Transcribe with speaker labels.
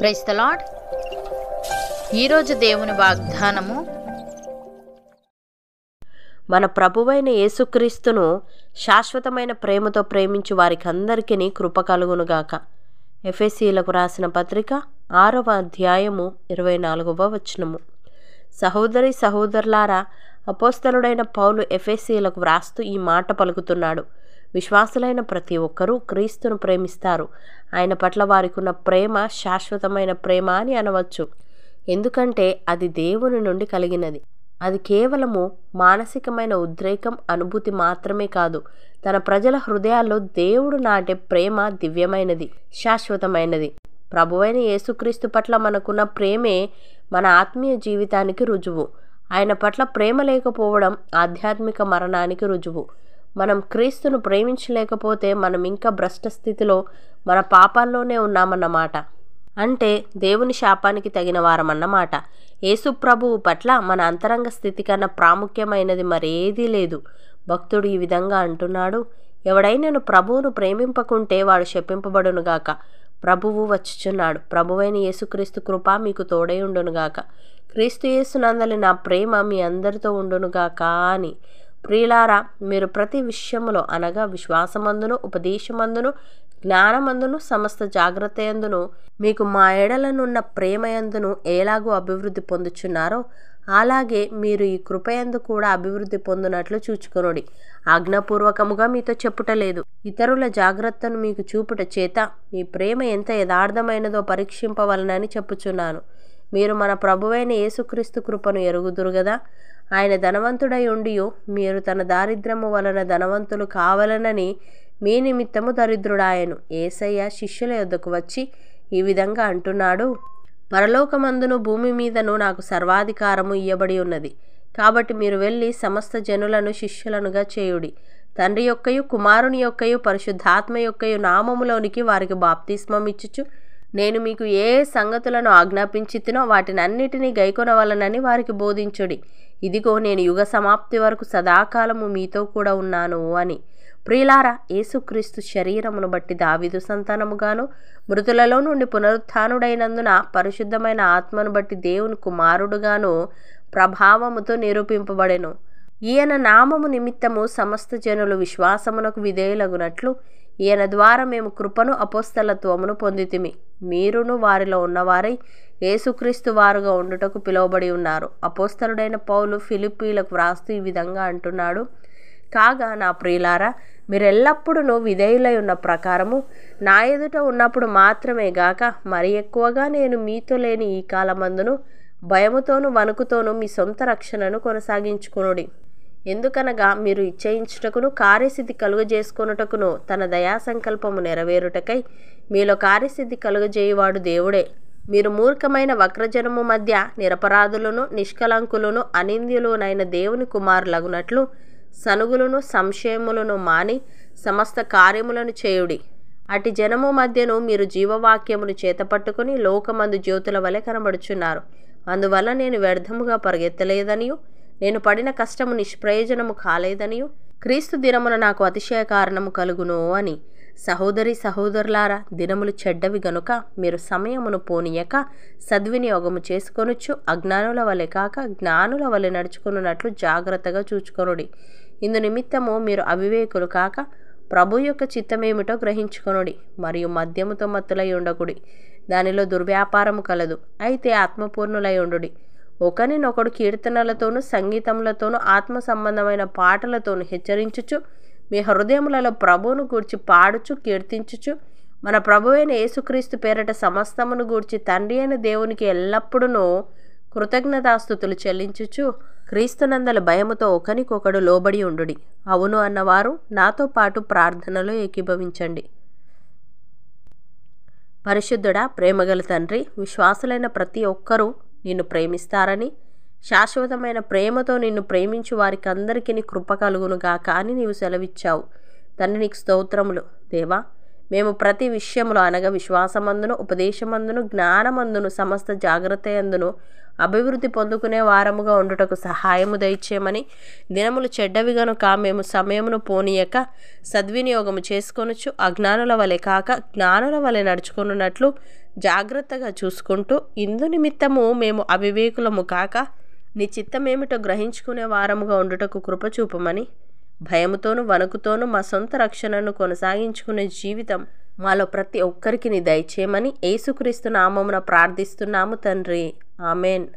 Speaker 1: praise the Lord ఈరోజు దేవుని వాగ్దానము మన ప్రభువైన యేసుక్రీస్తును శాశ్వతమైన ప్రేమతో ప్రేమించు వారికి అందరికీ కృప కలుగునుగాక ఎఫ్ఎస్సీలకు రాసిన పత్రిక ఆరవ అధ్యాయము ఇరవై నాలుగవ వచనము సహోదరి సహోదరులారా అపోస్తలుడైన పౌలు ఎఫ్ఎస్సీలకు వ్రాస్తూ ఈ మాట పలుకుతున్నాడు విశ్వాసులైన ప్రతి ఒక్కరూ క్రీస్తును ప్రేమిస్తారు ఆయన పట్ల వారికి ఉన్న ప్రేమ శాశ్వతమైన ప్రేమ అని అనవచ్చు ఎందుకంటే అది దేవుని నుండి కలిగినది అది కేవలము మానసికమైన ఉద్రేకం అనుభూతి మాత్రమే కాదు తన ప్రజల హృదయాల్లో దేవుడు నాటే ప్రేమ దివ్యమైనది శాశ్వతమైనది ప్రభువైన యేసుక్రీస్తు పట్ల మనకున్న ప్రేమే మన ఆత్మీయ జీవితానికి రుజువు ఆయన పట్ల ప్రేమ లేకపోవడం ఆధ్యాత్మిక మరణానికి రుజువు మనం క్రీస్తును ప్రేమించలేకపోతే మనం ఇంకా భ్రష్ట స్థితిలో మన పాపాల్లోనే ఉన్నామన్నమాట అంటే దేవుని శాపానికి తగిన వారమన్నమాట యేసు ప్రభువు పట్ల మన అంతరంగ స్థితి కన్నా ప్రాముఖ్యమైనది మరేదీ లేదు భక్తుడు ఈ విధంగా అంటున్నాడు ఎవడైనాను ప్రభువును ప్రేమింపకుంటే వాడు శపింపబడునుగాక ప్రభువు వచ్చుచున్నాడు ప్రభువైన యేసుక్రీస్తు కృప మీకు తోడై ఉండునుగాక క్రీస్తు యేసునందలి నా ప్రేమ మీ అందరితో ఉండునుగాక అని ప్రియులారా మీరు ప్రతి విషయములో అనగా విశ్వాసమందును ఉపదేశమందును జ్ఞానమందును సమస్త జాగ్రత్త ఎందును మీకు మా ఎడలనున్న ప్రేమయందును ఎలాగో అభివృద్ధి పొందుచున్నారో అలాగే మీరు ఈ కృపయందు కూడా అభివృద్ధి పొందినట్లు చూచుకొనుడి ఆజ్ఞాపూర్వకముగా మీతో చెప్పుటలేదు ఇతరుల జాగ్రత్తను మీకు చూపుట చేత మీ ప్రేమ ఎంత యథార్థమైనదో పరీక్షింపవలనని చెప్పుచున్నాను మీరు మన ప్రభువైన యేసుక్రీస్తు కృపను ఎరుగుదురు కదా ఆయన ధనవంతుడై ఉండి మీరు తన దారిద్రము వలన ధనవంతులు కావాలనని మీ నిమిత్తము దరిద్రుడాయను ఏసయ్య శిష్యుల యొద్దకు వచ్చి ఈ విధంగా అంటున్నాడు పరలోకమందును భూమి మీదను నాకు సర్వాధికారము ఇయ్యబడి ఉన్నది కాబట్టి మీరు వెళ్ళి సమస్త జనులను శిష్యులనుగా చేయుడి తండ్రి యొక్కయు కుమారుని యొక్కయు పరిశుద్ధాత్మ యొక్కయు నామములోనికి వారికి బాప్తిస్మం ఇచ్చుచు నేను మీకు ఏ సంగతులను ఆజ్ఞాపించితినో అన్నిటినీ గైకొనవలనని వారికి బోధించుడి ఇదిగో నేను యుగ సమాప్తి వరకు సదాకాలము మీతో కూడా ఉన్నాను అని ప్రియులారా యేసుక్రీస్తు శరీరమును బట్టి దావిదు సంతానముగాను మృతులలో నుండి పునరుత్డైనందున పరిశుద్ధమైన ఆత్మను బట్టి దేవుని కుమారుడుగాను ప్రభావముతో నిరూపింపబడెను ఈయన నామము నిమిత్తము సమస్త జనులు విశ్వాసమునకు విధేయులగునట్లు ఈయన ద్వారా మేము కృపను అపోస్తలత్వమును పొందితిమి మీరును వారిలో ఉన్నవారై యేసుక్రీస్తు వారుగా ఉండుటకు పిలువబడి ఉన్నారు అపోస్తలుడైన పౌలు ఫిలిప్పీలకు వ్రాస్తూ ఈ విధంగా అంటున్నాడు కాగా నా ప్రియులారా మీరెల్లప్పుడూ విధేయులై ఉన్న ప్రకారము నా ఎదుట ఉన్నప్పుడు మాత్రమే గాక మరి ఎక్కువగా నేను మీతో లేని ఈ కాలమందును భయముతోనూ వణుకుతోనూ మీ సొంత రక్షణను కొనసాగించుకునుడి ఎందుకనగా మీరు ఇచ్చయించుటకును కార్యసిద్ధి కలుగజేసుకొనుటకును తన దయా సంకల్పము నెరవేరుటకై మీలో కార్యసిద్ధి కలుగజేయువాడు దేవుడే మీరు మూర్ఖమైన వక్రజనము మధ్య నిరపరాధులను నిష్కలంకులను అనింద్యులునైన దేవుని కుమారులగునట్లు సనుగులను సంశయములను మాని సమస్త కార్యములను చేయుడి అటు జనము మధ్యను మీరు జీవవాక్యమును చేతపట్టుకుని లోకమందు జ్యోతుల వలె కనబడుచున్నారు అందువల్ల నేను వ్యర్థముగా పరిగెత్తలేదనియు నేను పడిన కష్టము నిష్ప్రయోజనము కాలేదనియు క్రీస్తు దినమున నాకు అతిశయ కారణము కలుగును అని సహోదరి సహోదరులారా దినములు చెడ్డవి గనుక మీరు సమయమును పోనీయక సద్వినియోగము చేసుకొనొచ్చు అజ్ఞానుల వలె కాక జ్ఞానుల వలె నడుచుకున్నట్లు జాగ్రత్తగా చూచుకొనుడి ఇందు నిమిత్తము మీరు అవివేకులు కాక ప్రభు యొక్క చిత్తమేమిటో గ్రహించుకొనుడి మరియు మద్యముతో మత్తులై ఉండకుడి దానిలో దుర్వ్యాపారము కలదు అయితే ఆత్మపూర్ణులై ఉండుడి ఒకరినొకడు కీర్తనలతోనూ సంగీతములతోనూ ఆత్మ సంబంధమైన పాటలతోనూ హెచ్చరించుచు మీ హృదయములలో ప్రభువును గూర్చి పాడుచు కీర్తించుచు మన ప్రభు అయిన యేసుక్రీస్తు పేరట సమస్తమును గూర్చి తండ్రి అయిన దేవునికి ఎల్లప్పుడూ కృతజ్ఞతాస్థుతులు చెల్లించుచు క్రీస్తునందల భయముతో ఒకనికొకడు లోబడి ఉండుడి అవును అన్నవారు నాతో పాటు ప్రార్థనలో ఏకీభవించండి పరిశుద్ధుడా ప్రేమగల తండ్రి విశ్వాసులైన ప్రతి ఒక్కరూ నిన్ను ప్రేమిస్తారని శాశ్వతమైన ప్రేమతో నిన్ను ప్రేమించు వారికి అందరికీ కృప కలుగునుగాక అని నీవు సెలవిచ్చావు తండ్రి నీకు స్తోత్రములు దేవా మేము ప్రతి విషయంలో అనగా విశ్వాసమందును ఉపదేశమందును జ్ఞానమందును సమస్త జాగ్రత్త అందును అభివృద్ధి పొందుకునే వారముగా ఉండుటకు సహాయము దయచేయమని దినములు చెడ్డవి గనుక మేము సమయమును పోనీయక సద్వినియోగము చేసుకొనొచ్చు అజ్ఞానుల వలె కాక జ్ఞానుల వలె నడుచుకున్నట్లు జాగ్రత్తగా చూసుకుంటూ ఇందు నిమిత్తము మేము అవివేకులము కాక నీ చిత్తమేమిటో గ్రహించుకునే వారముగా ఉండుటకు కృప చూపమని భయముతోనూ వణుకుతోనూ మా సొంత రక్షణను కొనసాగించుకునే జీవితం మాలో ప్రతి ఒక్కరికి దయచేయమని ఏసుక్రీస్తు నామమున ప్రార్థిస్తున్నాము తండ్రి ఆమెన్